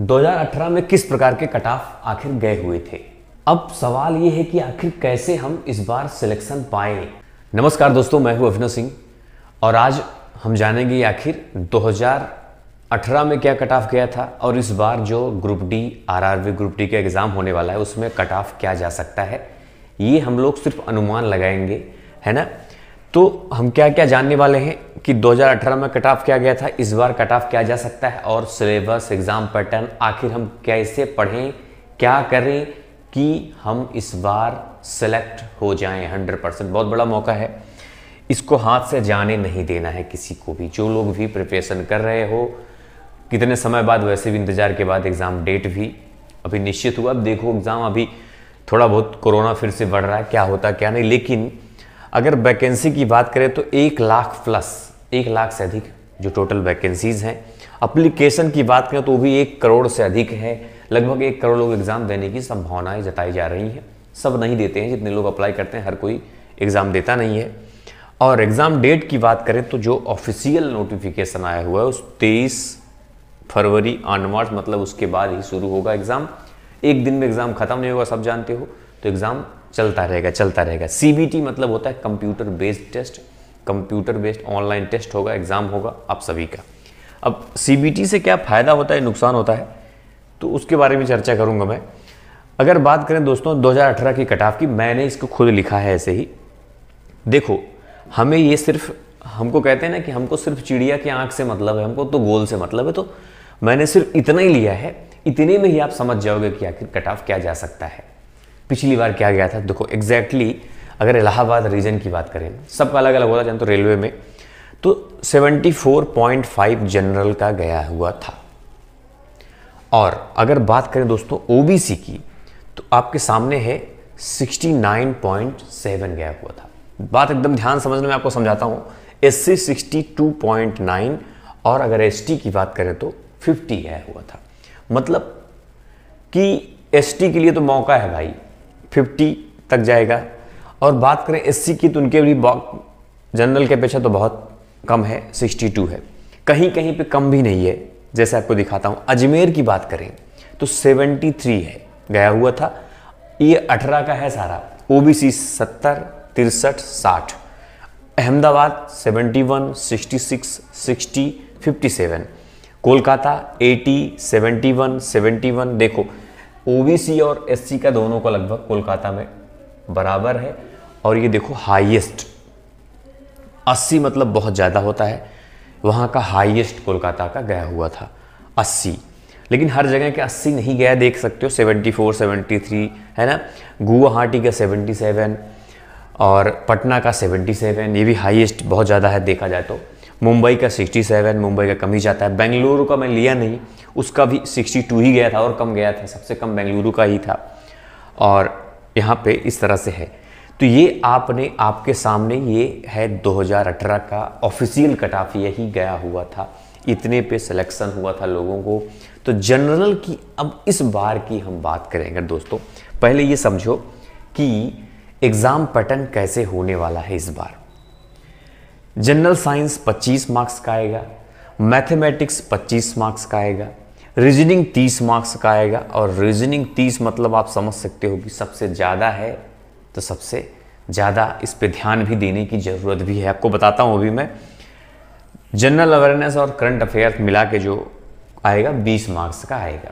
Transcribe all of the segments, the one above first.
2018 में किस प्रकार के कट ऑफ आखिर गए हुए थे अब सवाल ये है कि आखिर कैसे हम इस बार सिलेक्शन पाए नमस्कार दोस्तों मैं हूं अभिनव सिंह और आज हम जानेंगे आखिर 2018 में क्या कट ऑफ गया था और इस बार जो group D RRB group D का एग्ज़ाम होने वाला है उसमें कट ऑफ क्या जा सकता है ये हम लोग सिर्फ अनुमान लगाएंगे है ना तो हम क्या क्या जानने वाले हैं कि 2018 में कट ऑफ किया गया था इस बार कट ऑफ किया जा सकता है और सिलेबस एग्ज़ाम पैटर्न आखिर हम कैसे पढ़ें क्या करें कि हम इस बार सेलेक्ट हो जाएं 100 परसेंट बहुत बड़ा मौका है इसको हाथ से जाने नहीं देना है किसी को भी जो लोग भी प्रिपरेशन कर रहे हो कितने समय बाद वैसे भी इंतज़ार के बाद एग्ज़ाम डेट भी अभी निश्चित हुआ अब देखो एग्ज़ाम अभी थोड़ा बहुत कोरोना फिर से बढ़ रहा है क्या होता क्या नहीं लेकिन अगर वैकेंसी की बात करें तो एक लाख प्लस एक लाख से अधिक जो टोटल वैकेंसीज़ हैं अप्लीकेशन की बात करें तो भी एक करोड़ से अधिक है लगभग एक करोड़ लोग एग्ज़ाम देने की संभावनाएं जताई जा रही हैं सब नहीं देते हैं जितने लोग अप्लाई करते हैं हर कोई एग्ज़ाम देता नहीं है और एग्ज़ाम डेट की बात करें तो जो ऑफिशियल नोटिफिकेशन आया हुआ है उस तेईस फरवरी ऑनवर्ड्स मतलब उसके बाद ही शुरू होगा एग्ज़ाम एक दिन में एग्ज़ाम ख़त्म नहीं होगा सब जानते हो तो एग्ज़ाम चलता रहेगा चलता रहेगा सी मतलब होता है computer based test computer based online test होगा एग्ज़ाम होगा आप सभी का अब सी से क्या फ़ायदा होता है नुकसान होता है तो उसके बारे में चर्चा करूँगा मैं अगर बात करें दोस्तों 2018 की कट की मैंने इसको खुद लिखा है ऐसे ही देखो हमें ये सिर्फ हमको कहते हैं ना कि हमको सिर्फ चिड़िया की आंख से मतलब है हमको तो गोल से मतलब है तो मैंने सिर्फ इतना ही लिया है इतने में ही आप समझ जाओगे कि आखिर कट क्या जा सकता है पिछली बार क्या गया था देखो एग्जैक्टली exactly अगर इलाहाबाद रीजन की बात करें सब अलग अलग होता जानते तो रेलवे में तो 74.5 जनरल का गया हुआ था और अगर बात करें दोस्तों ओबीसी की तो आपके सामने है 69.7 गया हुआ था बात एकदम ध्यान समझने में आपको समझाता हूँ एस सी और अगर एस की बात करें तो 50 गया हुआ था मतलब कि एस के लिए तो मौका है भाई 50 तक जाएगा और बात करें एससी की तो उनके भी जनरल के अपेक्षा तो बहुत कम है 62 है कहीं कहीं पे कम भी नहीं है जैसे आपको दिखाता हूँ अजमेर की बात करें तो 73 है गया हुआ था ये 18 का है सारा ओ बी सी सत्तर तिरसठ साठ अहमदाबाद 71, 66, 60, 57, कोलकाता 80, 71, 71 देखो ओबीसी और एससी का दोनों का लगभग कोलकाता में बराबर है और ये देखो हाईएस्ट 80 मतलब बहुत ज़्यादा होता है वहाँ का हाईएस्ट कोलकाता का गया हुआ था 80 लेकिन हर जगह के 80 नहीं गया देख सकते हो 74, 73 है ना गुवाहाटी का 77 और पटना का 77 ये भी हाईएस्ट बहुत ज़्यादा है देखा जाए तो मुंबई का 67 मुंबई का कम ही जाता है बेंगलुरु का मैं लिया नहीं उसका भी 62 ही गया था और कम गया था सबसे कम बेंगलुरु का ही था और यहाँ पे इस तरह से है तो ये आपने आपके सामने ये है 2018 का ऑफिशियल कटाफ यही गया हुआ था इतने पे सिलेक्शन हुआ था लोगों को तो जनरल की अब इस बार की हम बात करेंगे दोस्तों पहले ये समझो कि एग्ज़ाम पैटर्न कैसे होने वाला है इस बार जनरल साइंस 25 मार्क्स का आएगा मैथमेटिक्स 25 मार्क्स का आएगा रीजनिंग 30 मार्क्स का आएगा और रीजनिंग 30 मतलब आप समझ सकते हो कि सबसे ज़्यादा है तो सबसे ज़्यादा इस पे ध्यान भी देने की ज़रूरत भी है आपको बताता हूँ अभी मैं जनरल अवेयरनेस और करंट अफेयर्स मिला के जो आएगा 20 मार्क्स का आएगा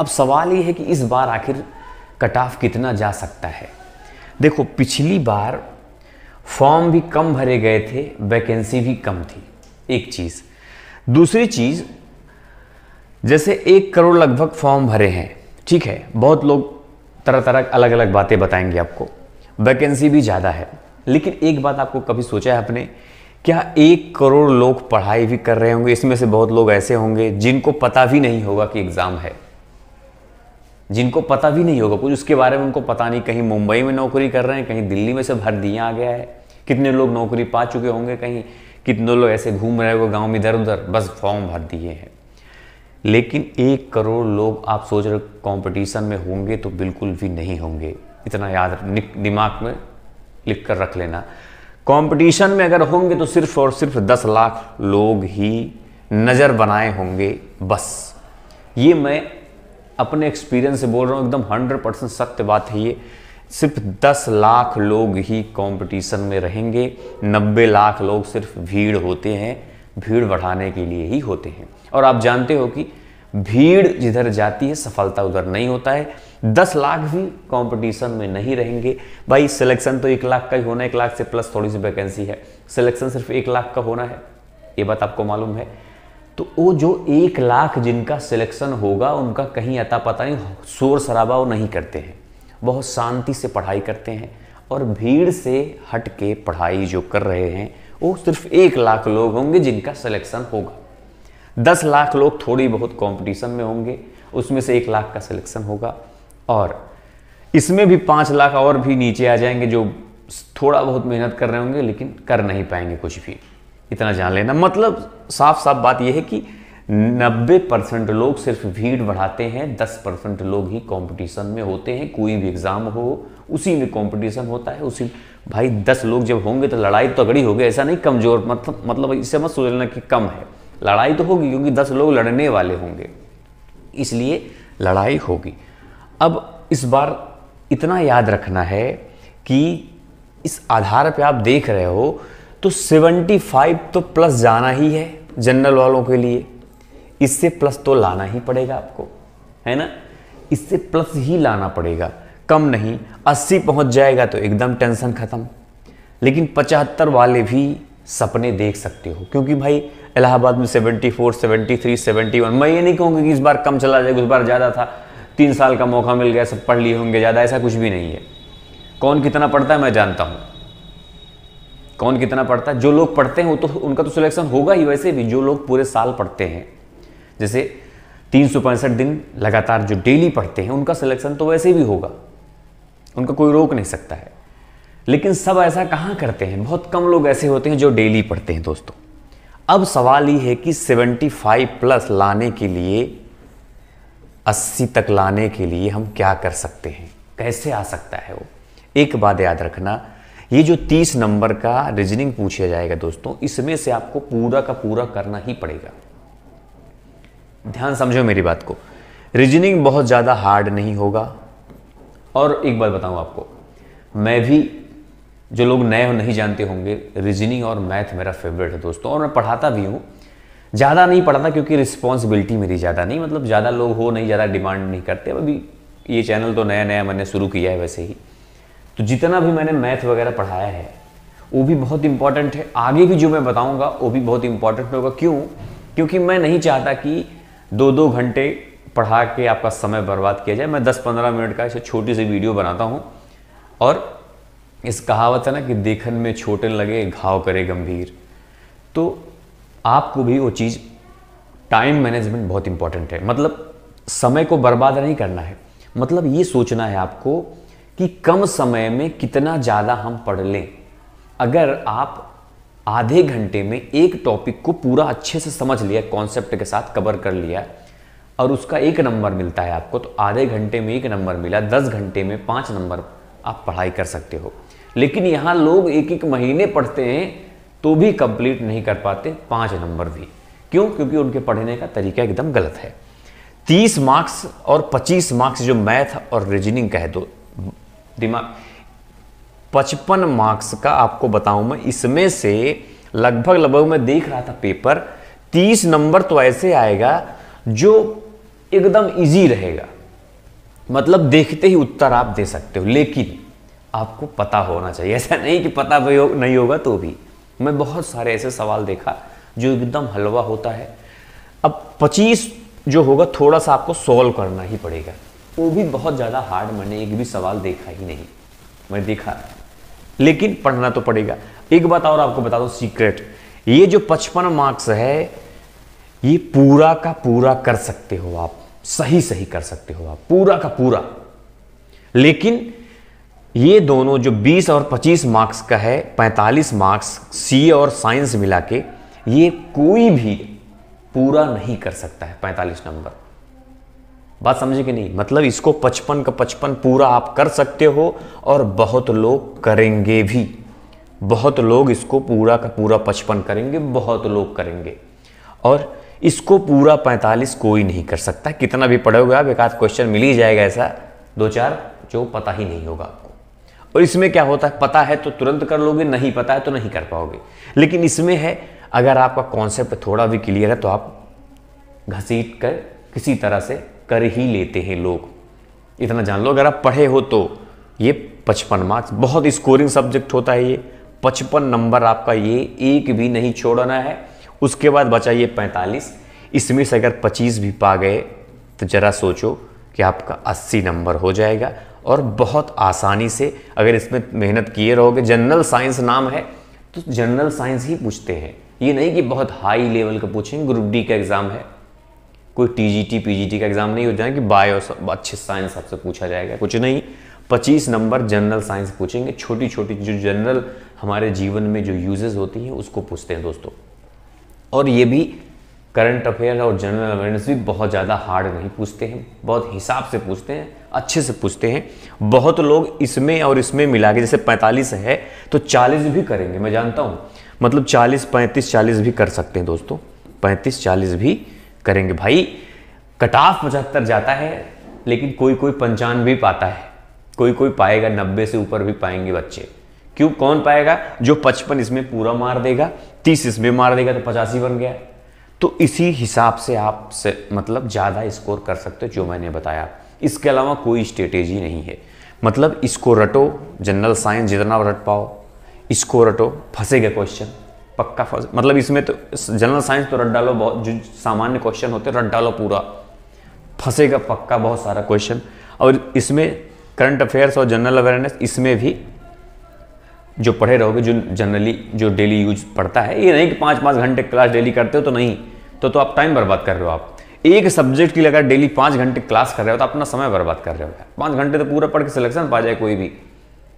अब सवाल ये है कि इस बार आखिर कट ऑफ कितना जा सकता है देखो पिछली बार फॉर्म भी कम भरे गए थे वैकेंसी भी कम थी एक चीज़ दूसरी चीज़ जैसे एक करोड़ लगभग फॉर्म भरे हैं ठीक है बहुत लोग तरह तरह अलग अलग बातें बताएंगे आपको वैकेंसी भी ज़्यादा है लेकिन एक बात आपको कभी सोचा है आपने क्या एक करोड़ लोग पढ़ाई भी कर रहे होंगे इसमें से बहुत लोग ऐसे होंगे जिनको पता भी नहीं होगा कि एग्ज़ाम है जिनको पता भी नहीं होगा कुछ उसके बारे में उनको पता नहीं कहीं मुंबई में नौकरी कर रहे हैं कहीं दिल्ली में से भर दिया आ गया है कितने लोग नौकरी पा चुके होंगे कहीं कितने लोग ऐसे घूम रहे होंगे गाँव में इधर उधर बस फॉर्म भर दिए हैं लेकिन एक करोड़ लोग आप सोच रहे कंपटीशन में होंगे तो बिल्कुल भी नहीं होंगे इतना याद दिमाग में लिख कर रख लेना कंपटीशन में अगर होंगे तो सिर्फ और सिर्फ दस लाख लोग ही नज़र बनाए होंगे बस ये मैं अपने एक्सपीरियंस से बोल रहा हूँ एकदम हंड्रेड परसेंट सत्य बात है ये सिर्फ दस लाख लोग ही कंपटीशन में रहेंगे नब्बे लाख लोग सिर्फ भीड़ होते हैं भीड़ बढ़ाने के लिए ही होते हैं और आप जानते हो कि भीड़ जिधर जाती है सफलता उधर नहीं होता है दस लाख भी कंपटीशन में नहीं रहेंगे भाई सिलेक्शन तो एक लाख का ही होना एक लाख से प्लस थोड़ी सी वैकेंसी है सिलेक्शन सिर्फ एक लाख का होना है ये बात आपको मालूम है तो वो जो एक लाख जिनका सिलेक्शन होगा उनका कहीं अता पता नहीं शोर शराबा वो नहीं करते हैं बहुत शांति से पढ़ाई करते हैं और भीड़ से हट के पढ़ाई जो कर रहे हैं वो सिर्फ एक लाख लोग होंगे जिनका सिलेक्शन होगा दस लाख लोग थोड़ी बहुत कंपटीशन में होंगे उसमें से एक लाख का सिलेक्शन होगा और इसमें भी पाँच लाख और भी नीचे आ जाएंगे जो थोड़ा बहुत मेहनत कर रहे होंगे लेकिन कर नहीं पाएंगे कुछ भी इतना जान लेना मतलब साफ साफ बात यह है कि 90 परसेंट लोग सिर्फ भीड़ बढ़ाते हैं 10 परसेंट लोग ही कंपटीशन में होते हैं कोई भी एग्ज़ाम हो उसी में कंपटीशन होता है उसी भाई 10 लोग जब होंगे तो लड़ाई तगड़ी अगड़ी होगी ऐसा नहीं कमज़ोर मतलब मतलब इससे मत सोचना कि कम है लड़ाई तो होगी क्योंकि दस लोग लड़ने वाले होंगे इसलिए लड़ाई होगी अब इस बार इतना याद रखना है कि इस आधार पर आप देख रहे हो तो 75 तो प्लस जाना ही है जनरल वालों के लिए इससे प्लस तो लाना ही पड़ेगा आपको है ना इससे प्लस ही लाना पड़ेगा कम नहीं 80 पहुंच जाएगा तो एकदम टेंशन ख़त्म लेकिन 75 वाले भी सपने देख सकते हो क्योंकि भाई इलाहाबाद में 74, 73, 71 मैं ये नहीं कहूँगी कि इस बार कम चला जाएगा उस बार ज़्यादा था तीन साल का मौका मिल गया सब पढ़ लिए होंगे ज़्यादा ऐसा कुछ भी नहीं है कौन कितना पढ़ता है मैं जानता हूँ कौन कितना पढ़ता है जो लोग पढ़ते हैं वो तो उनका तो सिलेक्शन होगा ही वैसे भी जो लोग पूरे साल पढ़ते हैं जैसे तीन दिन लगातार जो डेली पढ़ते हैं उनका सिलेक्शन तो वैसे भी होगा उनका कोई रोक नहीं सकता है लेकिन सब ऐसा कहाँ करते हैं बहुत कम लोग ऐसे होते हैं जो डेली पढ़ते हैं दोस्तों अब सवाल ये है कि 75 प्लस लाने के लिए 80 तक लाने के लिए हम क्या कर सकते हैं कैसे आ सकता है वो एक बात याद रखना ये जो 30 नंबर का रीजनिंग पूछा जाएगा दोस्तों इसमें से आपको पूरा का पूरा करना ही पड़ेगा ध्यान समझो मेरी बात को रीजनिंग बहुत ज़्यादा हार्ड नहीं होगा और एक बात बताऊं आपको मैं भी जो लोग नए हो नहीं जानते होंगे रीजनिंग और मैथ मेरा फेवरेट है दोस्तों और मैं पढ़ाता भी हूँ ज़्यादा नहीं पढ़ाता क्योंकि रिस्पॉन्सिबिलिटी मेरी ज़्यादा नहीं मतलब ज़्यादा लोग हो नहीं ज़्यादा डिमांड नहीं करते अभी ये चैनल तो नया नया मैंने शुरू किया है वैसे ही तो जितना भी मैंने मैथ वगैरह पढ़ाया है वो भी बहुत इंपॉर्टेंट है आगे भी जो मैं बताऊंगा वो भी बहुत इंपॉर्टेंट होगा क्यों क्योंकि मैं नहीं चाहता कि दो दो घंटे पढ़ा के आपका समय बर्बाद किया जाए मैं 10-15 मिनट का ऐसे छोटी सी वीडियो बनाता हूँ और इस कहावत है ना कि देखन में छोटन लगे घाव करे गंभीर तो आपको भी वो चीज़ टाइम मैनेजमेंट बहुत इंपॉर्टेंट है मतलब समय को बर्बाद नहीं करना है मतलब ये सोचना है आपको कि कम समय में कितना ज़्यादा हम पढ़ लें अगर आप आधे घंटे में एक टॉपिक को पूरा अच्छे से समझ लिया कॉन्सेप्ट के साथ कवर कर लिया और उसका एक नंबर मिलता है आपको तो आधे घंटे में एक नंबर मिला दस घंटे में पाँच नंबर आप पढ़ाई कर सकते हो लेकिन यहाँ लोग एक एक महीने पढ़ते हैं तो भी कंप्लीट नहीं कर पाते पाँच नंबर भी क्यों क्योंकि उनके पढ़ने का तरीका एकदम गलत है तीस मार्क्स और पच्चीस मार्क्स जो मैथ और रीजनिंग कह दो दिमाग पचपन मार्क्स का आपको बताऊं मैं इसमें से लगभग लगभग मैं देख रहा था पेपर तीस नंबर तो ऐसे आएगा जो एकदम इजी रहेगा मतलब देखते ही उत्तर आप दे सकते हो लेकिन आपको पता होना चाहिए ऐसा नहीं कि पता भी हो, नहीं होगा तो भी मैं बहुत सारे ऐसे सवाल देखा जो एकदम हलवा होता है अब 25 जो होगा थोड़ा सा आपको सॉल्व करना ही पड़ेगा वो भी बहुत ज़्यादा हार्ड मैंने एक भी सवाल देखा ही नहीं मैं देखा लेकिन पढ़ना तो पड़ेगा एक बात और आपको बता दो सीक्रेट ये जो पचपन मार्क्स है ये पूरा का पूरा कर सकते हो आप सही सही कर सकते हो आप पूरा का पूरा लेकिन ये दोनों जो 20 और 25 मार्क्स का है 45 मार्क्स सी और साइंस मिला के ये कोई भी पूरा नहीं कर सकता है 45 नंबर बात समझे कि नहीं मतलब इसको 55 का 55 पूरा आप कर सकते हो और बहुत लोग करेंगे भी बहुत लोग इसको पूरा का पूरा 55 करेंगे बहुत लोग करेंगे और इसको पूरा 45 कोई नहीं कर सकता कितना भी पढ़ोगे आप एक आध क्वेश्चन मिल ही जाएगा ऐसा दो चार जो पता ही नहीं होगा और इसमें क्या होता है पता है तो तुरंत कर लोगे नहीं पता है तो नहीं कर पाओगे लेकिन इसमें है अगर आपका कॉन्सेप्ट थोड़ा भी क्लियर है तो आप घसीट कर किसी तरह से कर ही लेते हैं लोग इतना जान लो अगर आप पढ़े हो तो ये पचपन मार्क्स बहुत स्कोरिंग सब्जेक्ट होता है ये पचपन नंबर आपका ये एक भी नहीं छोड़ना है उसके बाद बचा ये पैंतालीस इसमें से अगर पच्चीस भी पा गए तो ज़रा सोचो कि आपका अस्सी नंबर हो जाएगा और बहुत आसानी से अगर इसमें मेहनत किए रहोगे जनरल साइंस नाम है तो जनरल साइंस ही पूछते हैं ये नहीं कि बहुत हाई लेवल का पूछेंगे ग्रुप डी का एग्ज़ाम है कोई टी पीजीटी का एग्ज़ाम नहीं हो जाए कि बायो अच्छे साइंस आपसे पूछा जाएगा कुछ नहीं पच्चीस नंबर जनरल साइंस पूछेंगे छोटी छोटी जो जनरल हमारे जीवन में जो यूजेस होती हैं उसको पूछते हैं दोस्तों और ये भी करंट अफेयर और जनरल अवेयरनेस भी बहुत ज़्यादा हार्ड नहीं पूछते हैं बहुत हिसाब से पूछते हैं अच्छे से पूछते हैं बहुत लोग इसमें और इसमें मिला के जैसे 45 है तो 40 भी करेंगे मैं जानता हूँ मतलब 40 35 40 भी कर सकते हैं दोस्तों 35 40 भी करेंगे भाई कट ऑफ पचहत्तर जाता है लेकिन कोई कोई भी पाता है कोई कोई पाएगा नब्बे से ऊपर भी पाएंगे बच्चे क्यों कौन पाएगा जो पचपन इसमें पूरा मार देगा तीस इसमें मार देगा तो पचासी बन गया तो इसी हिसाब से आप से मतलब ज़्यादा स्कोर कर सकते हो जो मैंने बताया इसके अलावा कोई स्ट्रेटेजी नहीं है मतलब इसको रटो जनरल साइंस जितना रट पाओ इसको रटो फंसेगा क्वेश्चन पक्का फंस मतलब इसमें तो जनरल साइंस तो रट डालो बहुत जो सामान्य क्वेश्चन होते रट डालो पूरा फंसेगा पक्का बहुत सारा क्वेश्चन और इसमें करंट अफेयर्स और जनरल अवेयरनेस इसमें भी जो पढ़े रहोगे जो जनरली जो डेली यूज पढ़ता है ये नहीं कि पाँच पाँच घंटे क्लास डेली करते हो तो नहीं तो तो आप टाइम बर्बाद कर रहे हो आप एक सब्जेक्ट की लगा डेली पांच घंटे क्लास कर रहे हो तो अपना समय बर्बाद कर रहे हो पांच घंटे तो पूरा पढ़ के सिलेक्शन पा जाए कोई भी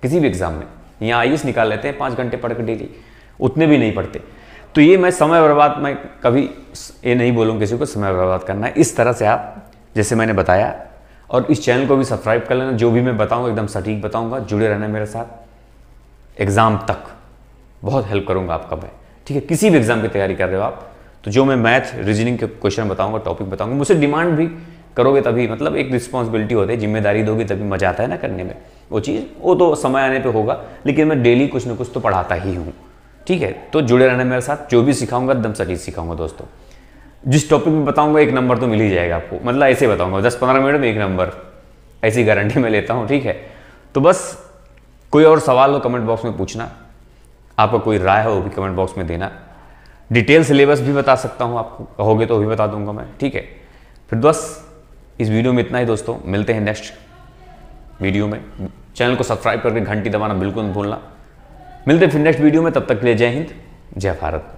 किसी भी एग्जाम में यहाँ आई निकाल लेते हैं पांच घंटे पढ़ के डेली उतने भी नहीं पढ़ते तो ये मैं समय बर्बाद मैं कभी ये नहीं बोलूँ किसी को समय बर्बाद करना है इस तरह से आप जैसे मैंने बताया और इस चैनल को भी सब्सक्राइब कर लेना जो भी मैं बताऊँगा एकदम सटीक बताऊँगा जुड़े रहना मेरे साथ एग्ज़ाम तक बहुत हेल्प करूँगा आपका मैं ठीक है किसी भी एग्ज़ाम की तैयारी कर रहे हो आप तो जो मैं मैथ रीजनिंग के क्वेश्चन बताऊंगा टॉपिक बताऊंगा मुझसे डिमांड भी करोगे तभी मतलब एक रिस्पॉन्सिबिलिटी होती है जिम्मेदारी दोगे तभी मजा आता है ना करने में वो चीज़ वो तो समय आने पर होगा लेकिन मैं डेली कुछ ना कुछ तो पढ़ाता ही हूँ ठीक है तो जुड़े रहना मेरे साथ जो भी सिखाऊंगा एकदम सटीज सिखाऊंगा दोस्तों जिस टॉपिक में बताऊंगा एक नंबर तो मिल ही जाएगा आपको मतलब ऐसे बताऊंगा दस पंद्रह मिनट में एक नंबर ऐसी गारंटी में लेता हूँ ठीक है तो बस कोई और सवाल हो कमेंट बॉक्स में पूछना आपका कोई राय हो वो भी कमेंट बॉक्स में देना डिटेल सिलेबस भी बता सकता हूँ आपको कहोगे तो भी बता दूंगा मैं ठीक है फिर बस इस वीडियो में इतना ही दोस्तों मिलते हैं नेक्स्ट वीडियो में चैनल को सब्सक्राइब करके घंटी दबाना बिल्कुल भूलना मिलते हैं फिर नेक्स्ट वीडियो में तब तक के लिए जय हिंद जय भारत